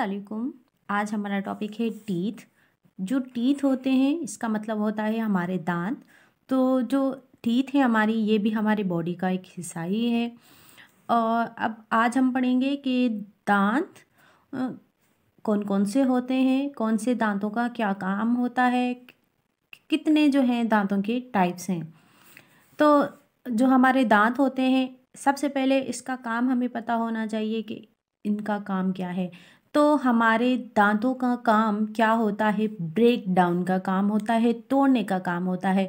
असलकुम आज हमारा टॉपिक है टीथ जो टीथ होते हैं इसका मतलब होता है हमारे दांत तो जो टीथ है हमारी ये भी हमारे बॉडी का एक हिस्सा ही है और अब आज हम पढ़ेंगे कि दांत कौन कौन से होते हैं कौन से दांतों का क्या काम होता है कितने जो हैं दांतों के टाइप्स हैं तो जो हमारे दांत होते हैं सबसे पहले इसका काम हमें पता होना चाहिए कि इनका काम क्या है तो हमारे दांतों का काम क्या होता है ब्रेक डाउन का काम होता है तोड़ने का काम होता है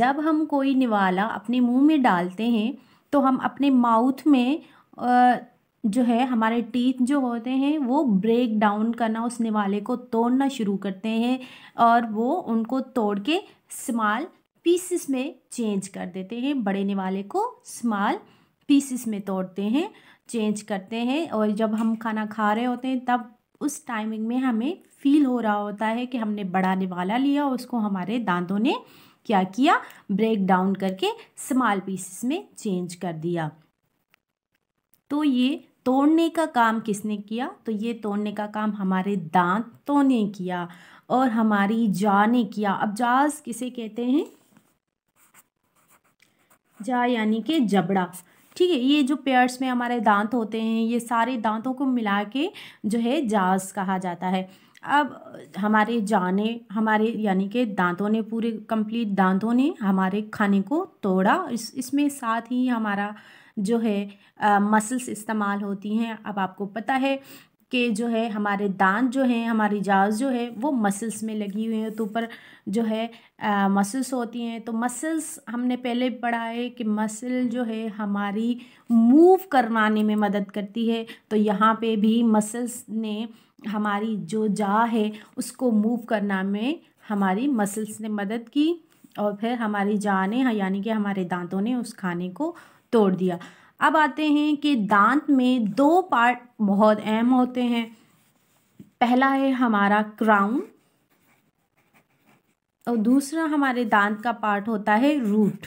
जब हम कोई निवाला अपने मुंह में डालते हैं तो हम अपने माउथ में जो है हमारे टीथ जो होते हैं वो ब्रेक डाउन करना उस निवाले को तोड़ना शुरू करते हैं और वो उनको तोड़ के स्मॉल पीसेस में चेंज कर देते हैं बड़े निवाले को स्मॉल पीसेस में तोड़ते हैं चेंज करते हैं और जब हम खाना खा रहे होते हैं तब उस टाइमिंग में हमें फील हो रहा होता है कि हमने बड़ा निवाला लिया और उसको हमारे दांतों ने क्या किया ब्रेक डाउन करके स्मॉल पीसेस में चेंज कर दिया तो ये तोड़ने का काम किसने किया तो ये तोड़ने का काम हमारे दांतों ने किया और हमारी जा ने किया अब जाज किसे कहते हैं जा यानी कि जबड़ा ठीक है ये जो पेयर्स में हमारे दांत होते हैं ये सारे दांतों को मिला के जो है जाज कहा जाता है अब हमारे जाने हमारे यानी कि दांतों ने पूरे कंप्लीट दांतों ने हमारे खाने को तोड़ा इस इसमें साथ ही हमारा जो है मसल्स इस्तेमाल होती हैं अब आपको पता है के जो है हमारे दांत जो हैं हमारी जाँस जो है वो मसल्स में लगी हुई है तो ऊपर जो है मसल्स होती हैं तो मसल्स हमने पहले पढ़ा है कि मसल जो है हमारी मूव करवाने में मदद करती है तो यहाँ पे भी मसल्स ने हमारी जो जा है उसको मूव करना में हमारी मसल्स ने मदद की और फिर हमारी जा ने यानी कि हमारे दांतों ने उस खाने को तोड़ दिया अब आते हैं कि दांत में दो पार्ट बहुत अहम होते हैं पहला है हमारा क्राउन और दूसरा हमारे दांत का पार्ट होता है रूट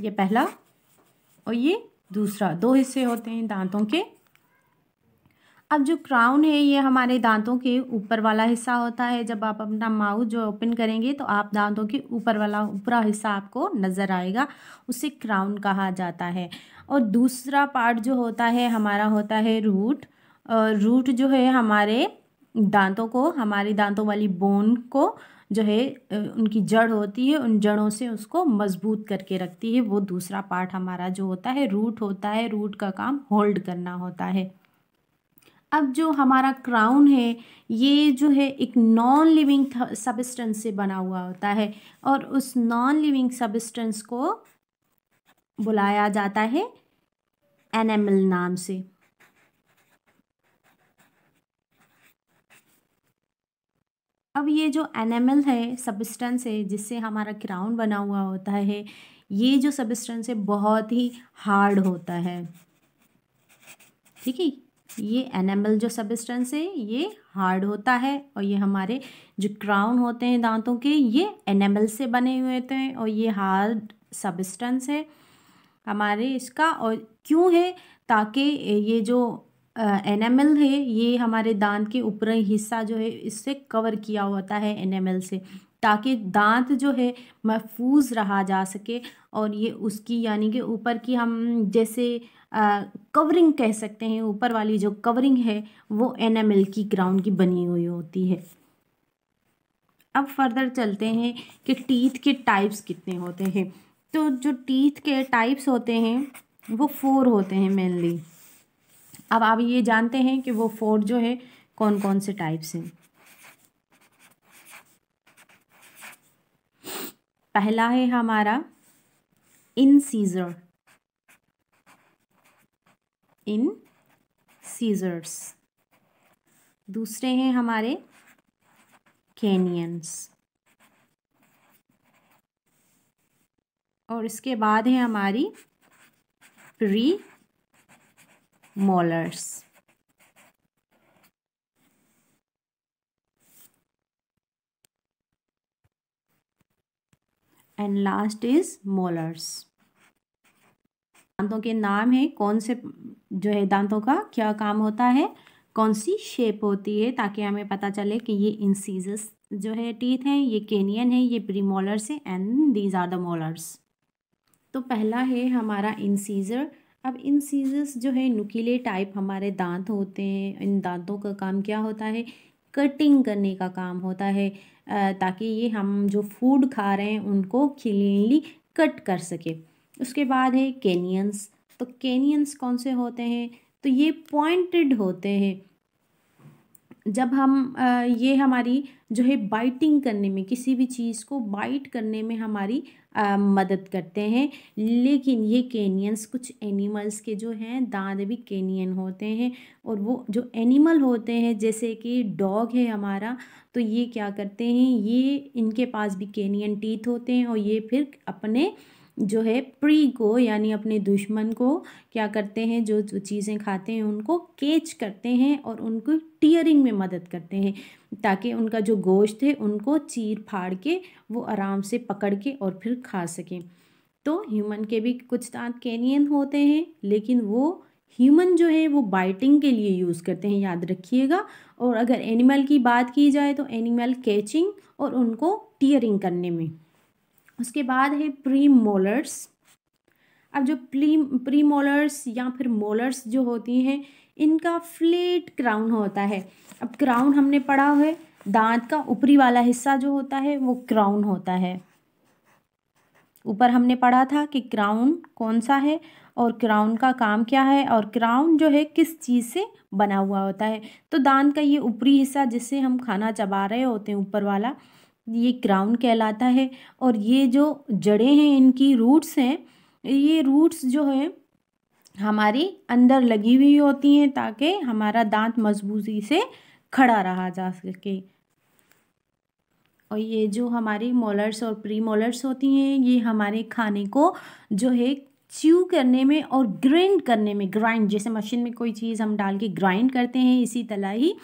ये पहला और ये दूसरा दो हिस्से होते हैं दांतों के अब जो क्राउन है ये हमारे दांतों के ऊपर वाला हिस्सा होता है जब आप अपना माउथ जो ओपन करेंगे तो आप दांतों के ऊपर वाला ऊपरा हिस्सा आपको नज़र आएगा उसे क्राउन कहा जाता है और दूसरा पार्ट जो होता है हमारा होता है रूट रूट जो है हमारे दांतों को हमारे दांतों वाली बोन को जो है उनकी जड़ होती है उन जड़ों से उसको मजबूत करके रखती है वो दूसरा पार्ट हमारा जो होता है रूट होता है रूट का काम होल्ड करना होता है अब जो हमारा क्राउन है ये जो है एक नॉन लिविंग सबिस्टेंस से बना हुआ होता है और उस नॉन लिविंग सबिस्टेंस को बुलाया जाता है एनिमल नाम से अब ये जो एनिमल है सबिस्टेंस है जिससे हमारा क्राउन बना हुआ होता है ये जो सबिस्टेंस है बहुत ही हार्ड होता है ठीक है ये एनामल जो सबिस्टेंस है ये हार्ड होता है और ये हमारे जो क्राउन होते हैं दांतों के ये एनेमल से बने हुए होते हैं और ये हार्ड सबिस्टेंस है हमारे इसका और क्यों है ताकि ये जो एनामल है ये हमारे दांत के ऊपरी हिस्सा जो है इससे कवर किया होता है एनामल से ताकि दांत जो है महफूज रहा जा सके और ये उसकी यानी कि ऊपर की हम जैसे आ, कवरिंग कह सकते हैं ऊपर वाली जो कवरिंग है वो एनामल की ग्राउंड की बनी हुई होती है अब फर्दर चलते हैं कि टीथ के टाइप्स कितने होते हैं तो जो टीथ के टाइप्स होते हैं वो फोर होते हैं मेनली अब आप ये जानते हैं कि वो फोर जो है कौन कौन से टाइप्स हैं पहला है हमारा इन सीजर इन सीजर्स दूसरे हैं हमारे कैनियंस और इसके बाद है हमारी pre molars and last is molars दांतों के नाम है कौन से जो है दांतों का क्या काम होता है कौन सी शेप होती है ताकि हमें पता चले कि ये इंसीजस जो है टीथ हैं ये केनियन है ये प्री मोलर्स है and these are the molars तो पहला है हमारा इंसीजर अब इन सीजर्स जो है नुकीले टाइप हमारे दांत होते हैं इन दांतों का काम क्या होता है कटिंग करने का काम होता है ताकि ये हम जो फूड खा रहे हैं उनको क्लीनली कट कर सके उसके बाद है कैनियंस तो कैनियंस कौन से होते हैं तो ये पॉइंटेड होते हैं जब हम ये हमारी जो है बाइटिंग करने में किसी भी चीज़ को बाइट करने में हमारी मदद करते हैं लेकिन ये केनियंस कुछ एनिमल्स के जो हैं दांत भी केनियन होते हैं और वो जो एनिमल होते हैं जैसे कि डॉग है हमारा तो ये क्या करते हैं ये इनके पास भी केनियन टीथ होते हैं और ये फिर अपने जो है प्री को यानी अपने दुश्मन को क्या करते हैं जो चीज़ें खाते हैं उनको केच करते हैं और उनको टीयरिंग में मदद करते हैं ताकि उनका जो गोश्त है उनको चीर फाड़ के वो आराम से पकड़ के और फिर खा सकें तो ह्यूमन के भी कुछ दांत कैनियन होते हैं लेकिन वो ह्यूमन जो है वो बाइटिंग के लिए यूज़ करते हैं याद रखिएगा और अगर एनिमल की बात की जाए तो एनिमल कैचिंग और उनको टीयरिंग करने में उसके बाद है प्री मोलर्स अब जो प्री प्री मोलर्स या फिर मोलर्स जो होती हैं इनका फ्लेट क्राउन होता है अब क्राउन हमने पढ़ा है दांत का ऊपरी वाला हिस्सा जो होता है वो क्राउन होता है ऊपर हमने पढ़ा था कि क्राउन कौन सा है और क्राउन का काम क्या है और क्राउन जो है किस चीज़ से बना हुआ होता है तो दांत का ये ऊपरी हिस्सा जिससे हम खाना चबा रहे होते हैं ऊपर वाला ये क्राउन कहलाता है और ये जो जड़ें हैं इनकी रूट्स हैं ये रूट्स जो है हमारी अंदर लगी हुई होती हैं ताकि हमारा दांत मजबूती से खड़ा रहा जा सके और ये जो हमारे मोलर्स और प्री मोलर्स होती हैं ये हमारे खाने को जो है च्यू करने में और ग्राइंड करने में ग्राइंड जैसे मशीन में कोई चीज़ हम डाल के ग्राइंड करते हैं इसी तरह ही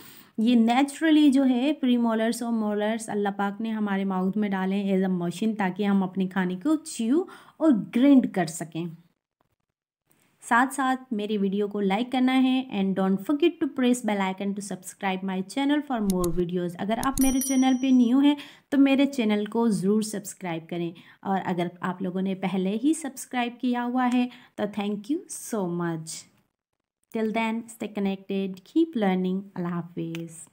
ये नेचुरली जो है प्री मोलर्स और मोलर्स अल्लाह पाक ने हमारे माउथ में डाले हैं एज अ मशीन ताकि हम अपने खाने को च्यू और ग्रेंड कर सकें साथ साथ मेरी वीडियो को लाइक करना है and don't forget to press bell icon to subscribe my channel for more videos अगर आप मेरे चैनल पे न्यू हैं तो मेरे चैनल को ज़रूर सब्सक्राइब करें और अगर आप लोगों ने पहले ही सब्सक्राइब किया हुआ है तो thank you so much Till then, stay connected, keep learning. Allah Hafiz.